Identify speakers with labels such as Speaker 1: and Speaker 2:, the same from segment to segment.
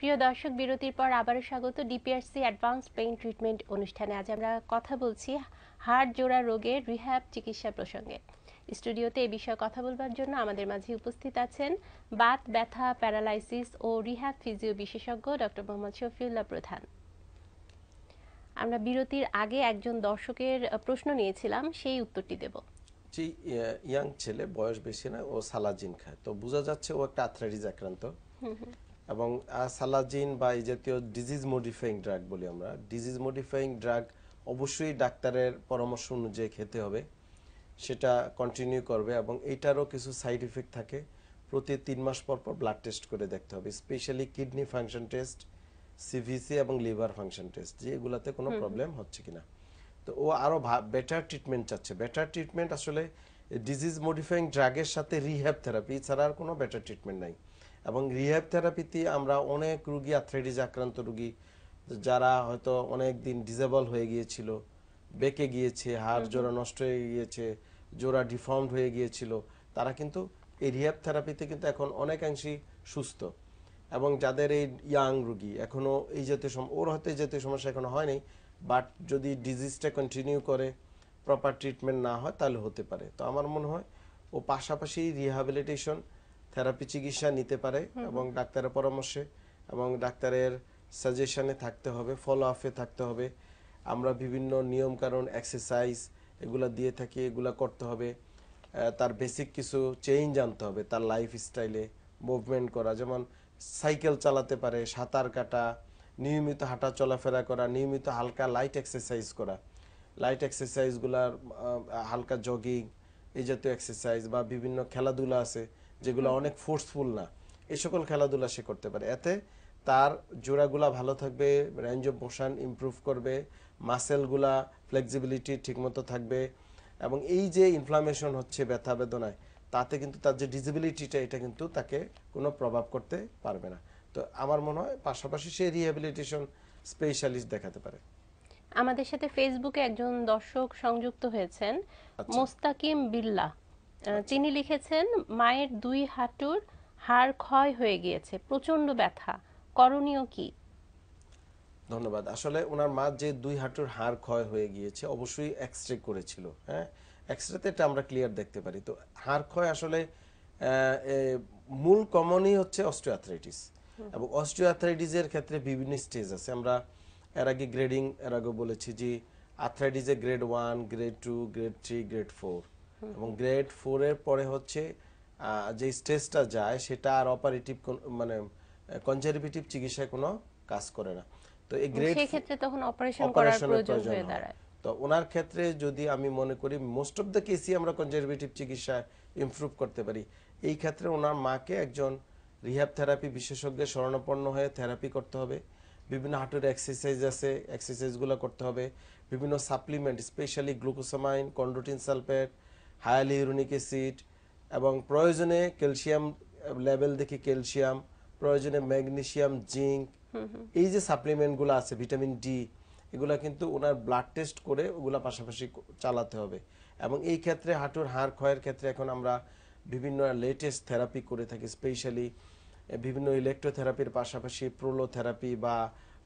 Speaker 1: প্রিয় দর্শক বিরতির পর আবারও স্বাগত ডিপিআরসি অ্যাডভান্স পেইন ট্রিটমেন্ট অনুষ্ঠানে আজ আমরা কথা বলছি হাড় জোড়া রোগের রিহ্যাব চিকিৎসা প্রসঙ্গে স্টুডিওতে এ বিষয়ে কথা বলবার জন্য আমাদের মাঝে উপস্থিত আছেন বাত ব্যথা প্যারালাইসিস ও রিহ্যাব ফিজিও বিশেষজ্ঞ ডক্টর মোহাম্মদ শফিউল্লাহ প্রধান আমরা বিরতির আগে একজন দর্শকের প্রশ্ন নিয়েছিলাম সেই উত্তরটি দেব
Speaker 2: জি ইয়াং ছেলে বয়স বেশি না ও সালাজিন খায় তো বোঝা যাচ্ছে ও একটা আর্থ্রাইটিস আক্রান্ত এবং সালাজিন বা এই জাতীয় ডিজিজ মডিফাইং ড্রাগ বলি আমরা ডিজিজ মডিফাইং ড্রাগ অবশ্যই ডাক্তারের পরামর্শ অনুযায়ী খেতে হবে সেটা কন্টিনিউ করবে এবং এটারও কিছু সাইড ইফেক্ট থাকে প্রতি তিন মাস পর পর ব্লাড টেস্ট করে দেখতে হবে স্পেশালি কিডনি ফাংশন টেস্ট সিভিসি এবং লিভার ফাংশন টেস্ট যে এগুলাতে কোনো প্রবলেম হচ্ছে কিনা তো ও আরও বেটার ট্রিটমেন্ট চাচ্ছে বেটার ট্রিটমেন্ট আসলে ডিজিজ মডিফাইং ড্রাগের সাথে রিহ্যাব থেরাপি ছাড়া আর কোনো বেটার ট্রিটমেন্ট নাই এবং রিহ্যাব থেরাপিতে আমরা অনেক রুগী আর্থ্রাইটিস আক্রান্ত রুগী যারা হয়তো অনেক দিন ডিজেবল হয়ে গিয়েছিল বেঁকে গিয়েছে হাড় জোড়া নষ্ট হয়ে গিয়েছে জোড়া ডিফর্মড হয়ে গিয়েছিল তারা কিন্তু এই রিহ্যাব থেরাপিতে কিন্তু এখন অনেকাংশেই সুস্থ এবং যাদের এই ইয়াং রুগী এখনও এই জাতীয় ওর হয়তো এই জাতীয় সমস্যা এখনও হয়নি বাট যদি ডিজিজটা কন্টিনিউ করে প্রপার ট্রিটমেন্ট না হয় তাহলে হতে পারে তো আমার মনে হয় ও পাশাপাশি রিহ্যাবিলিটেশন থেরাপি চিকিৎসা নিতে পারে এবং ডাক্তারের পরামর্শে এবং ডাক্তারের সাজেশনে থাকতে হবে ফলো আপে থাকতে হবে আমরা বিভিন্ন নিয়ম কারণ এক্সারসাইজ এগুলা দিয়ে থাকি এগুলা করতে হবে তার বেসিক কিছু চেঞ্জ আনতে হবে তার লাইফ স্টাইলে মুভমেন্ট করা যেমন সাইকেল চালাতে পারে সাঁতার কাটা নিয়মিত হাঁটা চলাফেরা করা নিয়মিত হালকা লাইট এক্সারসাইজ করা লাইট এক্সারসাইজগুলার হালকা জগিং এই জাতীয় এক্সারসাইজ বা বিভিন্ন খেলাধুলা আছে যেগুলো অনেক ফোর্সফুল না এ সকল খেলাধুলা সে করতে পারে এতে তার জোড়াগুলা ভালো থাকবে রেঞ্জ অফ মোশন ইম্প্রুভ করবে মাসেলগুলা ফ্লেক্সিবিলিটি ঠিকমতো থাকবে এবং এই যে ইনফ্লামেশন হচ্ছে ব্যথা বেদনায় তাতে কিন্তু তার যে ডিজিবিলিটিটা এটা কিন্তু তাকে কোনো প্রভাব করতে পারবে না তো আমার মনে হয় পাশাপাশি সে রিহ্যাবিলিটেশন স্পেশালিস্ট দেখাতে পারে
Speaker 1: আমাদের সাথে ফেসবুকে একজন দর্শক সংযুক্ত হয়েছেন আচ্ছা। মোস্তাকিম বিল্লা চিনি লিখেছেন মায়ের দুই হাঁটুর হাড় ক্ষয় হয়ে গিয়েছে প্রচণ্ড ব্যথা করণীয় কি
Speaker 2: ধন্যবাদ আসলে ওনার মা যে দুই হাঁটুর হাড় ক্ষয় হয়ে গিয়েছে অবশ্যই এক্স রে করেছিল হ্যাঁ এক্স রেতে এটা আমরা ক্লিয়ার দেখতে পারি তো হাড় ক্ষয় আসলে মূল কমনই হচ্ছে অস্টিওআর্থ্রাইটিস এবং অস্টিওআর্থ্রাইটিসের ক্ষেত্রে বিভিন্ন স্টেজ আছে আমরা এর আগে গ্রেডিং এর আগে বলেছি যে আর্থ্রাইটিসে grade one grade two grade three grade four এবং গ্রেড ফোর এর পরে হচ্ছে যে স্টেজটা যায় সেটা আর অপারেটিভ মানে কনজারভেটিভ চিকিৎসায় কোনো কাজ করে না তো এই গ্রেড সেই
Speaker 1: ক্ষেত্রে তখন অপারেশন করার প্রয়োজন হয়ে দাঁড়ায়
Speaker 2: তো ওনার ক্ষেত্রে যদি আমি মনে করি মোস্ট অফ দ্য কেসি আমরা কনজারভেটিভ চিকিৎসা ইমপ্রুভ করতে পারি এই ক্ষেত্রে ওনার মাকে একজন রিহ্যাব থেরাপি বিশেষজ্ঞের স্মরণাপন্ন হয়ে থেরাপি করতে হবে বিভিন্ন হাঁটুর এক্সারসাইজ আছে এক্সারসাইজগুলো করতে হবে বিভিন্ন supplement specially glucosamine chondroitin sulphate হায়ালি অ্যাসিড এবং প্রয়োজনে ক্যালসিয়াম লেভেল দেখি ক্যালসিয়াম প্রয়োজনে ম্যাগনেশিয়াম জিঙ্ক এই যে সাপ্লিমেন্টগুলো আছে ভিটামিন ডি এগুলো কিন্তু ওনার ব্লাড টেস্ট করে ওগুলা পাশাপাশি চালাতে হবে এবং এই ক্ষেত্রে হাঁটুর হাড় ক্ষয়ের ক্ষেত্রে এখন আমরা বিভিন্ন লেটেস্ট থেরাপি করে থাকি স্পেশালি বিভিন্ন ইলেকট্রোথেরাপির পাশাপাশি প্রোলোথেরাপি বা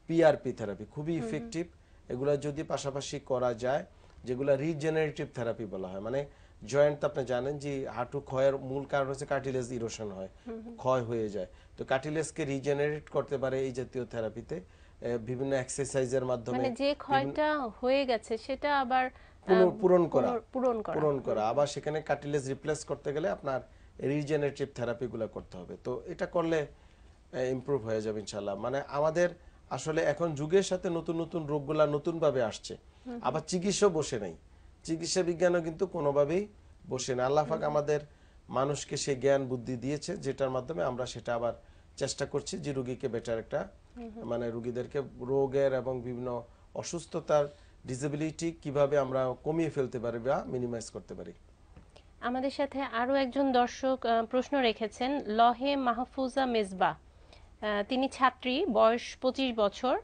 Speaker 2: পিআরপি থেরাপি খুবই ইফেক্টিভ এগুলো যদি পাশাপাশি করা যায় যেগুলো রিজেনারেটিভ থেরাপি বলা হয় মানে জয়েন্ট আপনি জানেন যে হাঁটু ক্ষয়ের মূল কারণ হচ্ছে কার্টিলেজ ইরোশন হয় ক্ষয় হয়ে যায় তো কার্টিলেজকে রিজেনারেট করতে পারে এই জাতীয় থেরাপিতে বিভিন্ন এক্সারসাইজের মাধ্যমে মানে যে
Speaker 1: ক্ষয়টা হয়ে গেছে সেটা আবার পূরণ করা পূরণ করা
Speaker 2: আবার সেখানে কার্টিলেজ রিপ্লেস করতে গেলে আপনার রিজেনারেটিভ থেরাপিগুলো করতে হবে তো এটা করলে ইম্প্রুভ হয়ে যাবে ইনশাআল্লাহ মানে আমাদের আসলে এখন যুগের সাথে নতুন নতুন রোগগুলা নতুনভাবে আসছে আবার চিকিৎসা বসে নাই চিকিৎসা বিজ্ঞানও কিন্তু কোনোভাবেই বসে না আল্লাহাক আমাদের মানুষকে সে জ্ঞান বুদ্ধি দিয়েছে যেটার মাধ্যমে আমরা সেটা আবার চেষ্টা করছি যে রুগীকে বেটার একটা মানে রুগীদেরকে রোগের এবং বিভিন্ন অসুস্থতার ডিসেবিলিটি কিভাবে আমরা কমিয়ে ফেলতে পারি বা মিনিমাইজ করতে পারি
Speaker 1: আমাদের সাথে আরও একজন দর্শক প্রশ্ন রেখেছেন লহে মাহফুজা মেজবা তিনি ছাত্রী বয়স পঁচিশ বছর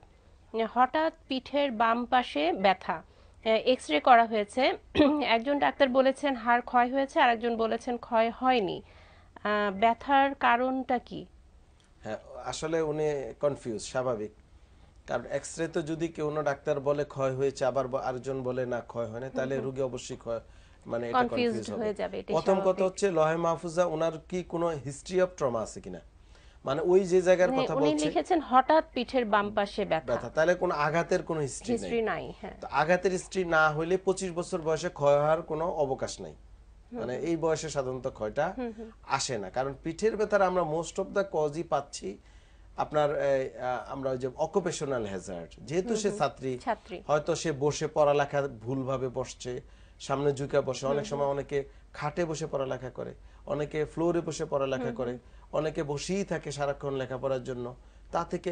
Speaker 1: হঠাৎ পিঠের বাম পাশে ব্যথা এক্স রে করা হয়েছে একজন ডাক্তার বলেছেন হাড় ক্ষয় হয়েছে আর একজন বলেছেন ক্ষয় হয়নি ব্যথার কারণটা কি
Speaker 2: হ্যাঁ আসলে উনি কনফিউজ স্বাভাবিক কারণ এক্স রে তো যদি কেউ ডাক্তার বলে ক্ষয় হয়েছে আবার আরেকজন বলে না ক্ষয় হয়নি তাহলে রোগী অবশ্যই ক্ষয় মানে এটা কনফিউজ হয়ে যাবে প্রথম কথা হচ্ছে লহে মাহফুজা ওনার কি কোনো হিস্ট্রি অফ ট্রমা আছে কিনা মানে ওই যে জায়গার কথা বলছেন উনি লিখেছেন
Speaker 1: হঠাৎ পিঠের বাম পাশে ব্যথা
Speaker 2: তাহলে কোনো আঘাতের কোনো হিস্ট্রি নাই হিস্ট্রি নাই হ্যাঁ তো আঘাতের হিস্ট্রি না হইলে 25 বছর বয়সে ক্ষয় হওয়ার কোনো অবকাশ নাই মানে এই বয়সে সাধারণত ক্ষয়টা আসে না কারণ পিঠের ব্যথার আমরা মোস্ট অফ দা কজই পাচ্ছি আপনার আমরা ওই যে অকুপেশনাল হ্যাজার্ড যেহেতু সে ছাত্রী হয়তো সে বসে পড়ালেখা ভুলভাবে বসছে সামনে ঝুঁকে বসে অনেক সময় অনেকে খাটে বসে পড়ালেখা করে অনেকে ফ্লোরে বসে পড়ালেখা করে অনেকে বসেই থাকে সারাক্ষণ লেখাপড়ার জন্য তা থেকে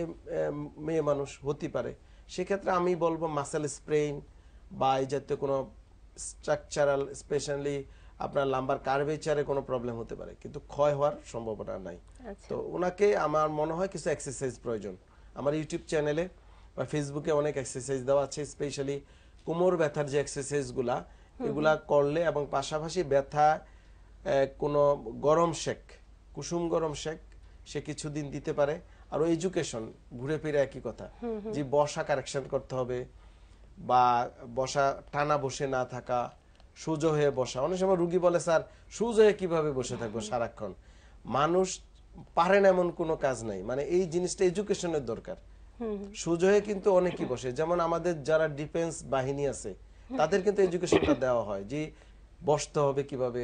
Speaker 2: মেয়ে মানুষ হতে পারে সেক্ষেত্রে আমি বলবো মাসেল স্প্রেইন বা এই জাতীয় কোনো স্ট্রাকচারাল স্পেশালি আপনার লাম্বার কার্ভেচারে কোনো প্রবলেম হতে পারে কিন্তু ক্ষয় হওয়ার সম্ভাবনা নাই আচ্ছা। তো ওনাকে আমার মনে হয় কিছু এক্সারসাইজ প্রয়োজন আমার ইউটিউব চ্যানেলে বা ফেসবুকে অনেক এক্সারসাইজ দেওয়া আছে স্পেশালি কোমর ব্যথার যে এক্সারসাইজগুলা এগুলা করলে এবং পাশাপাশি ব্যথা কোনো গরম শেখ কুসুম গরম শেখ সে কিছুদিন দিতে পারে আর এডুকেশন ঘুরে ফিরে একই কথা যে বসা কারেকশন করতে হবে বা বসা টানা বসে না থাকা সোজো হয়ে বসা অনেক সময় রুগী বলে স্যার সুজ হয়ে কিভাবে বসে থাকবো সারাক্ষণ মানুষ পারেন এমন কোনো কাজ নাই মানে এই জিনিসটা এডুকেশনের দরকার সুজ হয়ে কিন্তু অনেকই বসে যেমন আমাদের যারা ডিফেন্স বাহিনী আছে তাদের কিন্তু এডুকেশনটা দেওয়া হয় যে বসতে হবে কিভাবে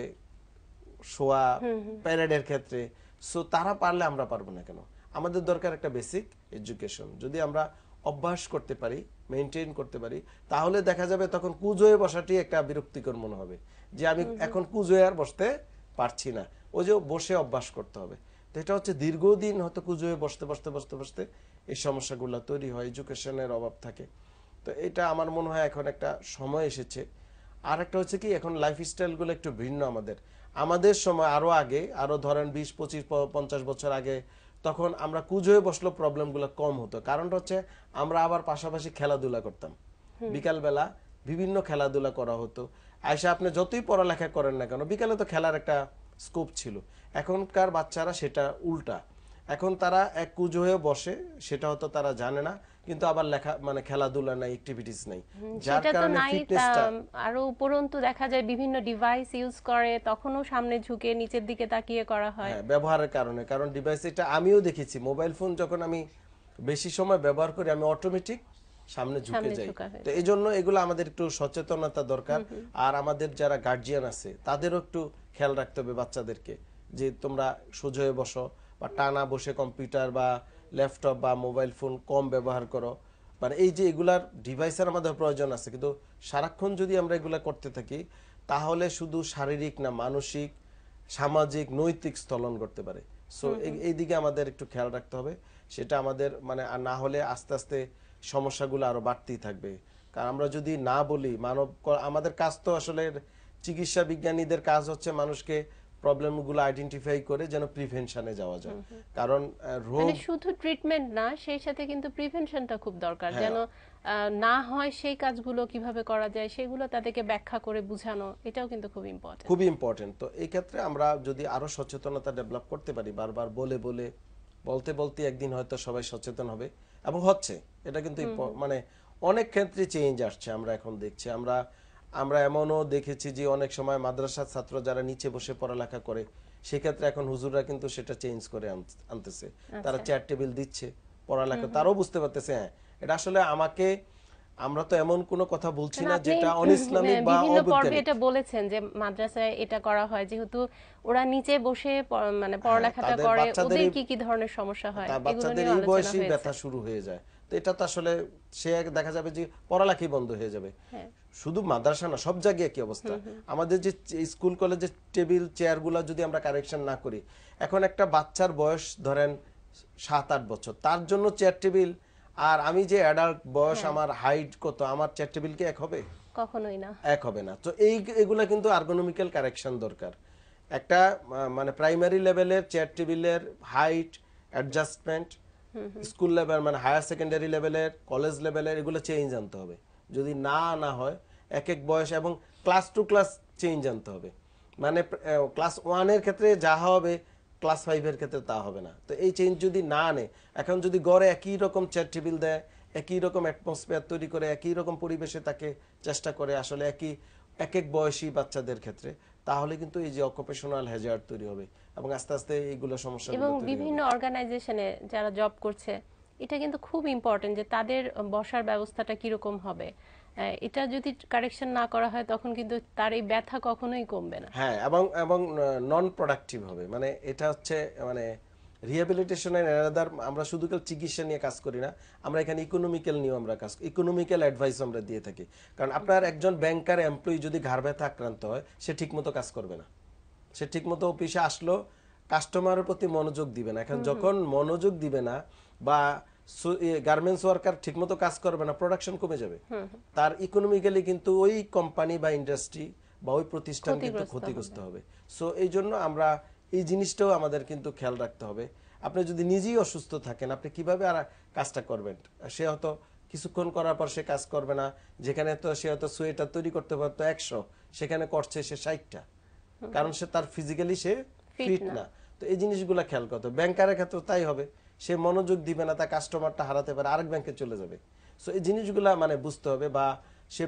Speaker 2: শোয়া প্যারেডের ক্ষেত্রে সো তারা পারলে আমরা পারবো না কেন আমাদের দরকার একটা বেসিক এডুকেশন যদি আমরা অভ্যাস করতে পারি মেনটেন করতে পারি তাহলে দেখা যাবে তখন কুজ হয়ে বসাটি একটা বিরক্তিকর মনে হবে যে আমি এখন কুজ হয়ে আর বসতে পারছি না ওই যে বসে অভ্যাস করতে হবে তো এটা হচ্ছে দীর্ঘদিন হয়তো কুজ হয়ে বসতে বসতে বসতে বসতে এই সমস্যাগুলো তৈরি হয় এডুকেশনের অভাব থাকে তো এটা আমার মনে হয় এখন একটা সময় এসেছে আর একটা হচ্ছে কি এখন লাইফস্টাইলগুলো একটু ভিন্ন আমাদের আমাদের সময় আরও আগে আরও ধরেন বিশ পঁচিশ পঞ্চাশ বছর আগে তখন আমরা কুজ হয়ে বসলেও প্রবলেমগুলো কম হতো কারণটা হচ্ছে আমরা আবার পাশাপাশি খেলাধুলা করতাম বিকালবেলা বিভিন্ন খেলাধুলা করা হতো আয়সা আপনি যতই পড়ালেখা করেন না কেন বিকালে তো খেলার একটা স্কোপ ছিল এখনকার বাচ্চারা সেটা উল্টা এখন তারা এক কুজ হয়ে বসে সেটা হয়তো তারা জানে না কিন্তু আবার লেখা মানে খেলাধুলা নাই অ্যাক্টিভিটিস নাই যার কারণে ফিটনেসটা
Speaker 1: আরো উপরন্তু দেখা যায় বিভিন্ন ডিভাইস ইউজ করে তখনও সামনে ঝুঁকে নিচের দিকে তাকিয়ে করা হয় হ্যাঁ
Speaker 2: ব্যবহারের কারণে কারণ ডিভাইস এটা আমিও দেখেছি মোবাইল ফোন যখন আমি বেশি সময় ব্যবহার করি আমি অটোমেটিক সামনে ঝুঁকে যাই তো এই জন্য এগুলো আমাদের একটু সচেতনতা দরকার আর আমাদের যারা গার্জিয়ান আছে তাদেরও একটু খেয়াল রাখতে হবে বাচ্চাদেরকে যে তোমরা সোজা হয়ে বসো বা টানা বসে কম্পিউটার বা ল্যাপটপ বা মোবাইল ফোন কম ব্যবহার করো মানে এই যে এগুলার ডিভাইসের আমাদের প্রয়োজন আছে কিন্তু সারাক্ষণ যদি আমরা এগুলা করতে থাকি তাহলে শুধু শারীরিক না মানসিক সামাজিক নৈতিক স্থলন করতে পারে সো এই দিকে আমাদের একটু খেয়াল রাখতে হবে সেটা আমাদের মানে আর না হলে আস্তে আস্তে সমস্যাগুলো আরও বাড়তেই থাকবে কারণ আমরা যদি না বলি মানব আমাদের কাজ তো আসলে চিকিৎসা বিজ্ঞানীদের কাজ হচ্ছে মানুষকে প্রবলেমগুলো আইডেন্টিফাই করে যেন প্রিভেনশনে যাওয়া যায় কারণ রোগ মানে
Speaker 1: শুধু ট্রিটমেন্ট না সেই সাথে কিন্তু প্রিভেনশনটা খুব দরকার হ্যাঁ। যেন না হয় সেই কাজগুলো কিভাবে করা যায় সেগুলো তাদেরকে ব্যাখ্যা করে বোঝানো এটাও কিন্তু খুব ইম্পর্টেন্ট
Speaker 2: খুব ইম্পর্টেন্ট তো এই ক্ষেত্রে আমরা যদি আরো সচেতনতা ডেভেলপ করতে পারি বারবার বলে বলে বলতে বলতে একদিন হয়তো সবাই সচেতন হবে এবং হচ্ছে এটা কিন্তু মানে অনেক ক্ষেত্রে চেঞ্জ আসছে আমরা এখন দেখছি আমরা আমরা এমনও দেখেছি যে অনেক সময় মাদ্রাসার ছাত্র যারা নিচে বসে পড়ালেখা করে সেক্ষেত্রে এখন হুজুররা কিন্তু সেটা চেঞ্জ করে আনতেছে আচ্ছা। তারা চেয়ার টেবিল দিচ্ছে পড়ালেখা তারাও বুঝতে পারতেছে হ্যাঁ এটা আসলে আমাকে আমরা তো এমন কোন কথা বলছি না যেটা অন ইসলামিক মানে মানে বা অবৈজ্ঞানিক এটা
Speaker 1: বলেছেন যে মাদ্রাসায় এটা করা হয় যেহেতু ওরা নিচে বসে মানে হ্যাঁ, পড়ালেখাটা করে ওদের কি কি ধরনের সমস্যা হয় এগুলো বাচ্চাদের এই বয়সেই ব্যথা
Speaker 2: শুরু হয়ে যায় তো এটা তো আসলে সে দেখা যাবে যে পড়ালেখাই বন্ধ হয়ে যাবে হ্যাঁ। শুধু মাদ্রাসা না সব জায়গায় কি অবস্থা আমাদের যে স্কুল কলেজের টেবিল চেয়ারগুলো যদি আমরা কারেকশন না করি এখন একটা বাচ্চার বয়স ধরেন সাত আট বছর তার জন্য চেয়ার টেবিল আর আমি যে অ্যাডাল্ট বয়স হ্যাঁ। আমার হাইট কত আমার চেয়ার টেবিল কি এক হবে কখনোই না এক হবে না তো এই এগুলা কিন্তু আর্গোনমিক্যাল কারেকশন দরকার একটা মানে প্রাইমারি লেভেলের চেয়ার টেবিলের হাইট অ্যাডজাস্টমেন্ট স্কুল লেভেল মানে হায়ার সেকেন্ডারি লেভেলের কলেজ লেভেলের এগুলো চেঞ্জ আনতে হবে যদি না না হয় এক এক বয়স এবং ক্লাস টু ক্লাস চেঞ্জ আনতে হবে মানে ক্লাস ওয়ানের ক্ষেত্রে যা হবে ক্লাস ফাইভের ক্ষেত্রে তা হবে না তো এই চেঞ্জ যদি না আনে এখন যদি গড়ে একই রকম চেয়ার টেবিল দেয় একই রকম অ্যাটমসফিয়ার তৈরি করে একই রকম পরিবেশে তাকে চেষ্টা করে আসলে একই এক এক বয়সী বাচ্চাদের ক্ষেত্রে তাহলে কিন্তু এই যে অকুপেশনাল হ্যাজার্ড তৈরি হবে এবং আস্তে আস্তে এইগুলো সমস্যা এবং বিভিন্ন
Speaker 1: অর্গানাইজেশনে যারা জব করছে এটা কিন্তু খুব ইম্পর্টেন্ট যে তাদের বসার ব্যবস্থাটা কিরকম হবে এটা যদি কারেকশন না করা হয় তখন কিন্তু তার এই ব্যথা কখনোই কমবে না
Speaker 2: হ্যাঁ এবং এবং নন প্রোডাক্টিভ হবে মানে এটা হচ্ছে মানে রিহ্যাবিলিটেশনের এনাদার আমরা শুধু কেউ চিকিৎসা নিয়ে কাজ করি না আমরা এখানে ইকোনমিক্যাল নিয়েও আমরা কাজ ইকোনমিক্যাল অ্যাডভাইস আমরা দিয়ে থাকি কারণ আপনার একজন ব্যাংকার এমপ্লয়ি যদি ঘাড় ব্যথা আক্রান্ত হয় সে ঠিকমতো কাজ করবে না সে ঠিকমতো অফিসে আসলো কাস্টমারের প্রতি মনোযোগ দিবে না এখন যখন মনোযোগ দিবে না বা গার্মেন্টস ওয়ার্কার ঠিকমতো কাজ করবে না প্রোডাকশন কমে যাবে তার ইকোনমিক্যালি কিন্তু ওই কোম্পানি বা ইন্ডাস্ট্রি বা ওই প্রতিষ্ঠান কিন্তু ক্ষতিগ্রস্ত হবে সো এই জন্য আমরা এই জিনিসটাও আমাদের কিন্তু খেয়াল রাখতে হবে আপনি যদি নিজেই অসুস্থ থাকেন আপনি কিভাবে আর কাজটা করবেন সে হয়তো কিছুক্ষণ করার পর সে কাজ করবে না যেখানে তো সে হয়তো সোয়েটার তৈরি করতে পারতো একশো সেখানে করছে সে ষাটটা কারণ সে তার ফিজিক্যালি সে ফিট না তো এই জিনিসগুলো খেয়াল করতে ব্যাংকারের ক্ষেত্রে তাই হবে সে মনোযোগ দিবে না তার কাস্টমারটা হারাতে পারে আরেক ব্যাংকে চলে যাবে সো এই জিনিসগুলা মানে বুঝতে হবে বা সে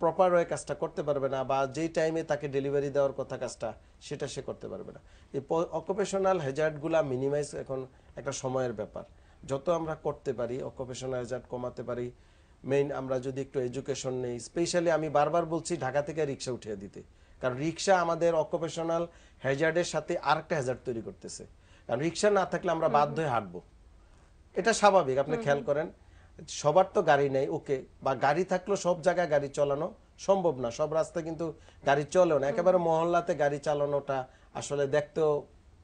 Speaker 2: প্রপার ওয়ে কাজটা করতে পারবে না বা যেই টাইমে তাকে ডেলিভারি দেওয়ার কথা কাজটা সেটা সে করতে পারবে না এই অকুপেশনাল হ্যাজার্ডগুলা মিনিমাইজ এখন একটা সময়ের ব্যাপার যত আমরা করতে পারি অকুপেশনাল হ্যাজার্ড কমাতে পারি মেইন আমরা যদি একটু এডুকেশন নেই স্পেশালি আমি বারবার বলছি ঢাকা থেকে রিক্সা উঠিয়ে দিতে কারণ রিক্সা আমাদের অকুপেশনাল হ্যাজার্ডের সাথে আরেকটা হ্যাজার্ড তৈরি করতেছে কারণ রিক্সা না থাকলে আমরা বাধ্য হয়ে হাঁটবো এটা স্বাভাবিক আপনি খেয়াল করেন সবার তো গাড়ি নেই ওকে বা গাড়ি থাকলো সব জায়গায় গাড়ি চালানো সম্ভব না সব রাস্তায় কিন্তু গাড়ি চলেও না একেবারে মহল্লাতে গাড়ি চালানোটা আসলে দেখতেও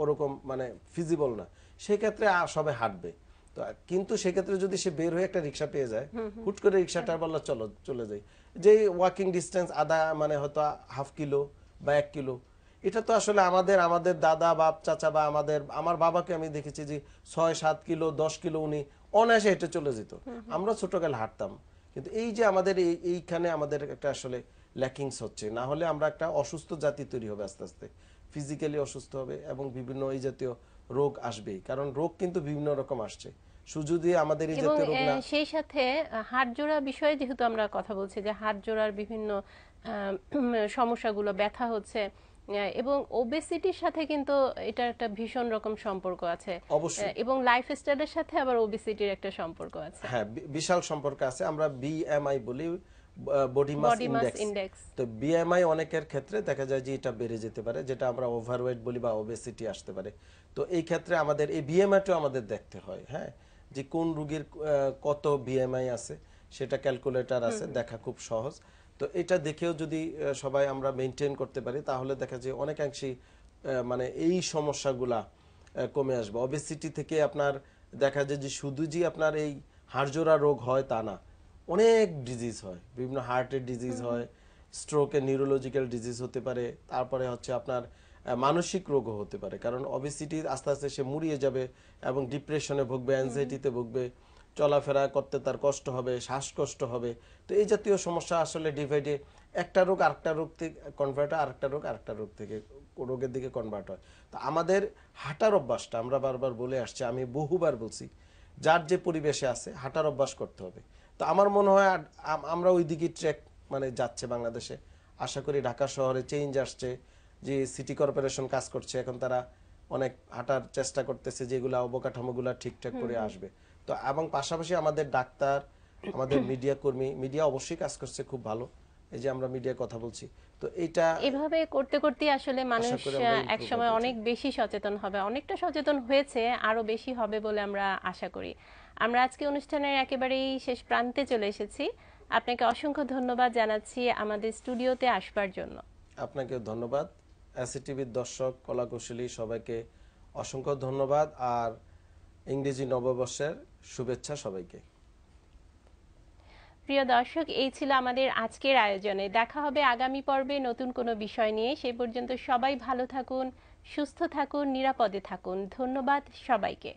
Speaker 2: ওরকম মানে ফিজিবল না সেক্ষেত্রে সবে হাঁটবে তো কিন্তু সেক্ষেত্রে যদি সে বের হয়ে একটা রিক্সা পেয়ে যায় হুট করে রিক্সাটা বললো চলো চলে যাই যে ওয়াকিং ডিস্টেন্স আধা মানে হয়তো হাফ কিলো বা এক কিলো এটা তো আসলে আমাদের আমাদের দাদা বাপ চাচা বা আমাদের আমার বাবাকে আমি দেখেছি যে ছয় সাত কিলো দশ কিলো উনি অনায়াসে হেঁটে চলে যেত আমরা ছোটকালে হাঁটতাম কিন্তু এই যে আমাদের এইখানে আমাদের একটা আসলে ল্যাকিংস হচ্ছে না হলে আমরা একটা অসুস্থ জাতি তৈরি হবে আস্তে আস্তে ফিজিক্যালি অসুস্থ হবে এবং বিভিন্ন এই জাতীয় রোগ আসবেই কারণ রোগ কিন্তু বিভিন্ন রকম আসছে সুযোগ দিয়ে আমাদের এই জাতীয় রোগ
Speaker 1: সেই সাথে হাড়জোড়া বিষয়ে যেহেতু আমরা কথা বলছি যে হাড়জোড়ার বিভিন্ন সমস্যাগুলো ব্যথা হচ্ছে হ্যাঁ, এবং ওবেসিটির সাথে কিন্তু এটা একটা ভীষণ রকম সম্পর্ক আছে এবং লাইফস্টাইলের সাথে আবার ওবেসিটির একটা সম্পর্ক আছে
Speaker 2: হ্যাঁ বিশাল সম্পর্ক আছে আমরা বিএমআই বলি বডি মাস ইনডেক্স তো বিএমআই অনেকের ক্ষেত্রে দেখা যায় যে এটা বেড়ে যেতে পারে যেটা আমরা ওভারওয়েট বলি বা ওবেসিটি আসতে পারে তো এই ক্ষেত্রে আমাদের এই বিএমআইটাও আমাদের দেখতে হয় হ্যাঁ যে কোন রোগীর কত বিএমআই আছে সেটা ক্যালকুলেটর আছে দেখা খুব সহজ তো এটা দেখেও যদি সবাই আমরা মেনটেন করতে পারি তাহলে দেখা যায় অনেকাংশেই মানে এই সমস্যাগুলা কমে আসবে অবেসিটি থেকে আপনার দেখা যায় যে শুধু যে আপনার এই হাড়জোড়া রোগ হয় তা না অনেক ডিজিজ হয় বিভিন্ন হার্টের ডিজিজ হয় স্ট্রোকে নিউরোলজিক্যাল ডিজিজ হতে পারে তারপরে হচ্ছে আপনার মানসিক রোগও হতে পারে কারণ অবেসিটি আস্তে আস্তে সে মুড়িয়ে যাবে এবং ডিপ্রেশনে ভুগবে অ্যাংজাইটিতে ভুগবে চলাফেরা করতে তার কষ্ট হবে শ্বাসকষ্ট হবে তো এই জাতীয় সমস্যা আসলে ডিভাইডে একটা রোগ আরেকটা রোগ থেকে কনভার্ট হয় আরেকটা রোগ আরেকটা রোগ থেকে রোগের দিকে কনভার্ট হয় তো আমাদের হাঁটার অভ্যাসটা আমরা বারবার বলে আসছি আমি বহুবার বলছি যার যে পরিবেশে আছে হাঁটার অভ্যাস করতে হবে তো আমার মনে হয় আমরা ওই দিকে ট্র্যাক মানে যাচ্ছে বাংলাদেশে আশা করি ঢাকা শহরে চেঞ্জ আসছে যে সিটি কর্পোরেশন কাজ করছে এখন তারা অনেক হাঁটার চেষ্টা করতেছে যেগুলো অবকাঠামোগুলো ঠিকঠাক করে আসবে তো এবং পাশাপাশি আমাদের ডাক্তার আমাদের মিডিয়া কর্মী মিডিয়া অবশ্যই কাজ করছে খুব ভালো এই যে আমরা মিডিয়া কথা বলছি তো এটা
Speaker 1: এভাবে করতে করতে আসলে মানুষ এক সময় অনেক বেশি সচেতন হবে অনেকটা সচেতন হয়েছে আরো বেশি হবে বলে আমরা আশা করি আমরা আজকে অনুষ্ঠানের একেবারেই শেষ প্রান্তে চলে এসেছি আপনাকে অসংখ্য ধন্যবাদ জানাচ্ছি আমাদের স্টুডিওতে আসবার জন্য
Speaker 2: আপনাকে ধন্যবাদ এসিটিভির দর্শক কলাকুশলী সবাইকে অসংখ্য ধন্যবাদ আর ইংরেজি নববর্ষের শুভেচ্ছা সবাইকে
Speaker 1: প্রিয় দর্শক এই ছিল আমাদের আজকের আয়োজনে দেখা হবে আগামী পর্বে নতুন কোনো বিষয় নিয়ে সে পর্যন্ত সবাই ভালো থাকুন সুস্থ থাকুন নিরাপদে থাকুন ধন্যবাদ সবাইকে